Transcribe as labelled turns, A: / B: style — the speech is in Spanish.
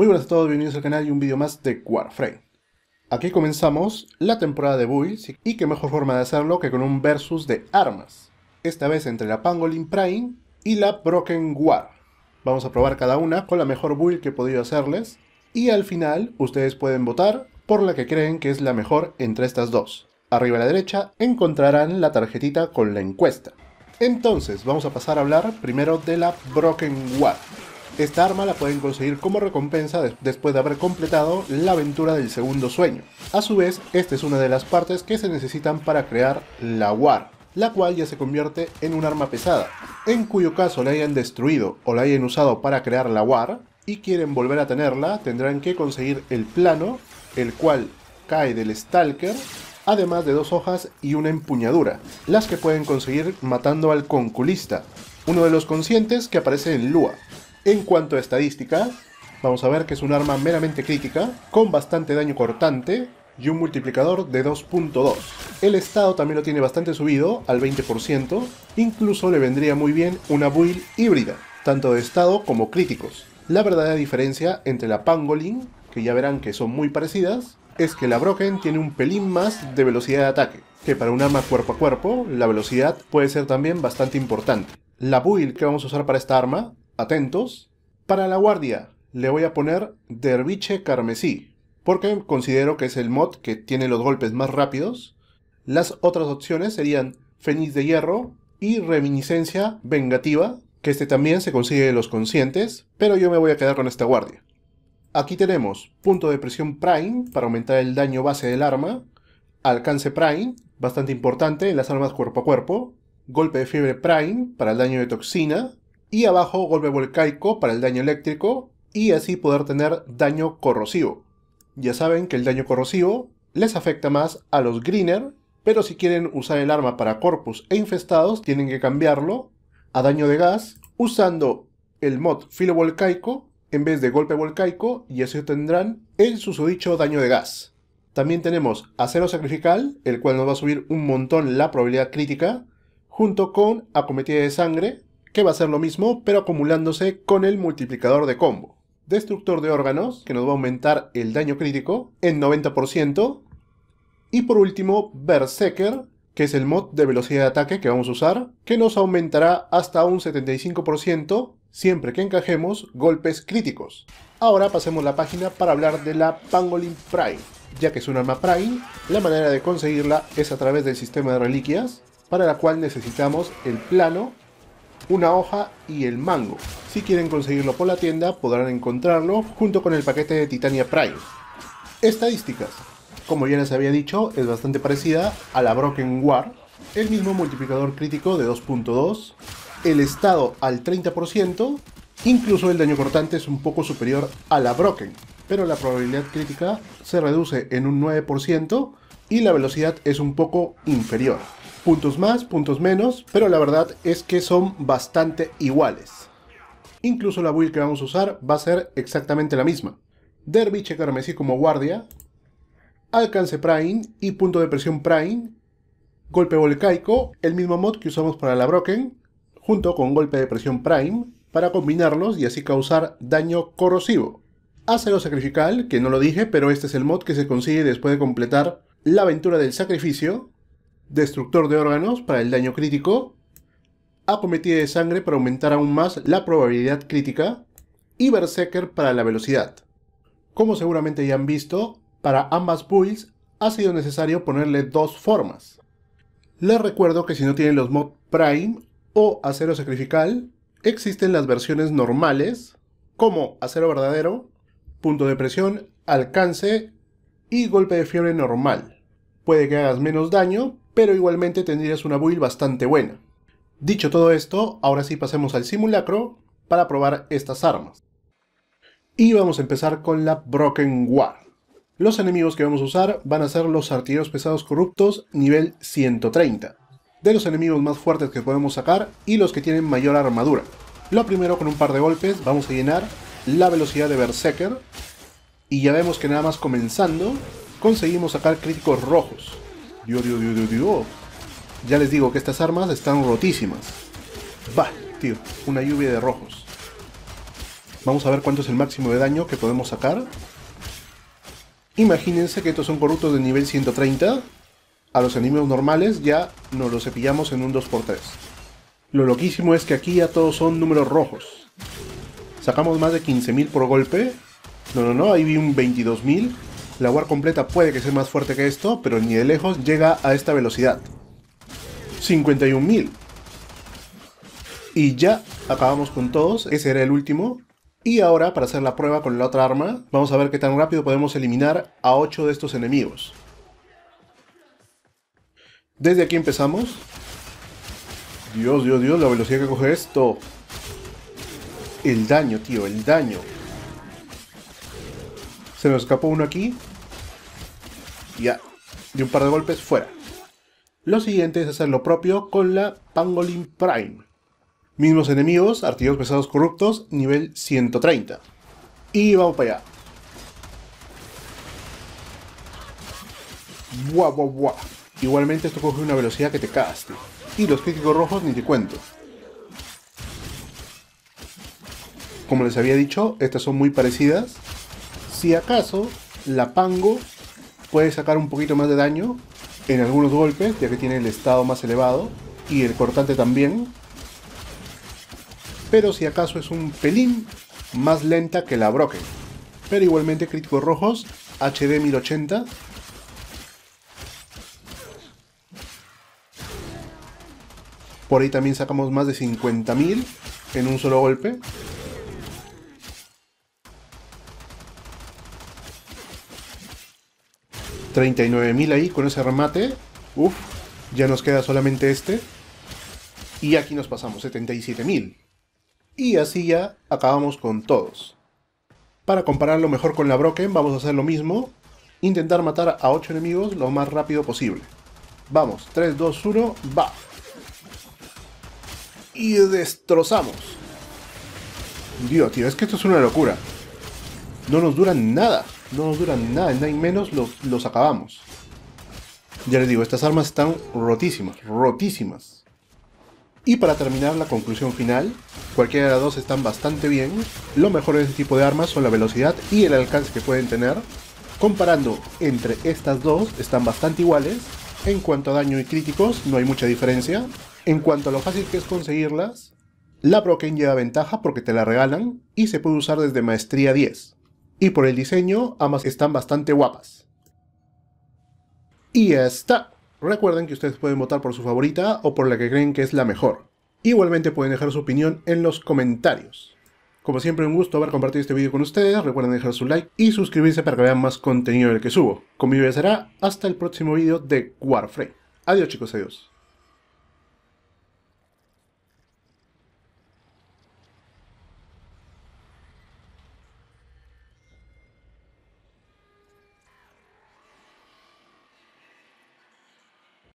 A: Muy buenas a todos, bienvenidos al canal y un vídeo más de Warframe. Aquí comenzamos la temporada de build y qué mejor forma de hacerlo que con un versus de armas. Esta vez entre la Pangolin Prime y la Broken War. Vamos a probar cada una con la mejor build que he podido hacerles y al final ustedes pueden votar por la que creen que es la mejor entre estas dos. Arriba a la derecha encontrarán la tarjetita con la encuesta. Entonces, vamos a pasar a hablar primero de la Broken War. Esta arma la pueden conseguir como recompensa después de haber completado la aventura del segundo sueño. A su vez, esta es una de las partes que se necesitan para crear la War, la cual ya se convierte en un arma pesada, en cuyo caso la hayan destruido o la hayan usado para crear la War y quieren volver a tenerla, tendrán que conseguir el plano, el cual cae del Stalker, además de dos hojas y una empuñadura, las que pueden conseguir matando al Conculista, uno de los conscientes que aparece en Lua, en cuanto a estadística, vamos a ver que es un arma meramente crítica, con bastante daño cortante y un multiplicador de 2.2. El estado también lo tiene bastante subido, al 20%, incluso le vendría muy bien una build híbrida, tanto de estado como críticos. La verdadera diferencia entre la Pangolin, que ya verán que son muy parecidas, es que la Broken tiene un pelín más de velocidad de ataque, que para un arma cuerpo a cuerpo, la velocidad puede ser también bastante importante. La build que vamos a usar para esta arma atentos. Para la guardia le voy a poner Derviche Carmesí, porque considero que es el mod que tiene los golpes más rápidos. Las otras opciones serían Feniz de Hierro y Reminiscencia Vengativa, que este también se consigue de los conscientes, pero yo me voy a quedar con esta guardia. Aquí tenemos punto de presión prime para aumentar el daño base del arma, alcance prime, bastante importante en las armas cuerpo a cuerpo, golpe de fiebre prime para el daño de toxina, y abajo golpe volcaico para el daño eléctrico y así poder tener daño corrosivo. Ya saben que el daño corrosivo les afecta más a los Greener, pero si quieren usar el arma para corpus e infestados tienen que cambiarlo a daño de gas usando el mod filo volcaico en vez de golpe volcaico y así obtendrán el susodicho daño de gas. También tenemos acero sacrifical, el cual nos va a subir un montón la probabilidad crítica, junto con acometida de sangre, que va a ser lo mismo, pero acumulándose con el multiplicador de combo. Destructor de órganos, que nos va a aumentar el daño crítico en 90%. Y por último, Berserker, que es el mod de velocidad de ataque que vamos a usar, que nos aumentará hasta un 75% siempre que encajemos golpes críticos. Ahora pasemos la página para hablar de la Pangolin Prime. Ya que es un arma Prime, la manera de conseguirla es a través del sistema de reliquias, para la cual necesitamos el plano una hoja y el mango. Si quieren conseguirlo por la tienda, podrán encontrarlo junto con el paquete de Titania Prime. Estadísticas. Como ya les había dicho, es bastante parecida a la Broken War, el mismo multiplicador crítico de 2.2, el estado al 30%, incluso el daño cortante es un poco superior a la Broken, pero la probabilidad crítica se reduce en un 9% y la velocidad es un poco inferior puntos más, puntos menos, pero la verdad es que son bastante iguales. Incluso la build que vamos a usar va a ser exactamente la misma. Derby Carmesí como guardia, alcance Prime y punto de presión Prime, golpe volcaico, el mismo mod que usamos para la Broken, junto con golpe de presión Prime, para combinarlos y así causar daño corrosivo. Acero Sacrifical, que no lo dije, pero este es el mod que se consigue después de completar la aventura del sacrificio, destructor de órganos para el daño crítico, acometida de sangre para aumentar aún más la probabilidad crítica y berserker para la velocidad. Como seguramente ya han visto, para ambas builds ha sido necesario ponerle dos formas. Les recuerdo que si no tienen los mod Prime o acero sacrifical, existen las versiones normales como acero verdadero, punto de presión, alcance y golpe de fiebre normal. Puede que hagas menos daño, pero igualmente tendrías una build bastante buena. Dicho todo esto, ahora sí pasemos al simulacro para probar estas armas. Y vamos a empezar con la Broken War. Los enemigos que vamos a usar van a ser los artilleros pesados corruptos nivel 130, de los enemigos más fuertes que podemos sacar y los que tienen mayor armadura. Lo primero con un par de golpes vamos a llenar la velocidad de Berserker y ya vemos que nada más comenzando conseguimos sacar críticos rojos, Dios, Ya les digo que estas armas están rotísimas. Va, tío, una lluvia de rojos. Vamos a ver cuánto es el máximo de daño que podemos sacar. Imagínense que estos son corruptos de nivel 130. A los enemigos normales ya nos los cepillamos en un 2x3. Lo loquísimo es que aquí ya todos son números rojos. Sacamos más de 15.000 por golpe. No, no, no, ahí vi un 22.000. La War completa puede que sea más fuerte que esto, pero ni de lejos llega a esta velocidad. 51.000. Y ya acabamos con todos, ese era el último. Y ahora, para hacer la prueba con la otra arma, vamos a ver qué tan rápido podemos eliminar a 8 de estos enemigos. Desde aquí empezamos. Dios, Dios, Dios, la velocidad que coge esto. El daño, tío, el daño. Se nos escapó uno aquí. Ya, de un par de golpes, fuera. Lo siguiente es hacer lo propio con la Pangolin Prime. Mismos enemigos, artilleros pesados corruptos, nivel 130. Y vamos para allá. Buah, buah, buah. Igualmente esto coge una velocidad que te cagaste. Y los críticos rojos ni te cuento. Como les había dicho, estas son muy parecidas. Si acaso, la Pango puede sacar un poquito más de daño en algunos golpes, ya que tiene el estado más elevado, y el cortante también. Pero si acaso es un pelín más lenta que la Broken. Pero igualmente críticos rojos, HD 1080. Por ahí también sacamos más de 50.000 en un solo golpe. 39.000 ahí con ese remate. Uf, ya nos queda solamente este. Y aquí nos pasamos 77.000. Y así ya acabamos con todos. Para compararlo mejor con la Broken, vamos a hacer lo mismo. Intentar matar a 8 enemigos lo más rápido posible. Vamos, 3, 2, 1, va. Y destrozamos. Dios, tío, es que esto es una locura. No nos dura nada. No nos duran nada, ni menos los, los acabamos. Ya les digo, estas armas están rotísimas, rotísimas. Y para terminar la conclusión final, cualquiera de las dos están bastante bien. Lo mejor de este tipo de armas son la velocidad y el alcance que pueden tener. Comparando entre estas dos, están bastante iguales. En cuanto a daño y críticos, no hay mucha diferencia. En cuanto a lo fácil que es conseguirlas, la Broken lleva ventaja porque te la regalan y se puede usar desde maestría 10. Y por el diseño, ambas están bastante guapas. Y ya está. Recuerden que ustedes pueden votar por su favorita o por la que creen que es la mejor. Igualmente pueden dejar su opinión en los comentarios. Como siempre un gusto haber compartido este video con ustedes, recuerden dejar su like y suscribirse para que vean más contenido del que subo. Conmigo ya será hasta el próximo video de Warframe. Adiós chicos, adiós.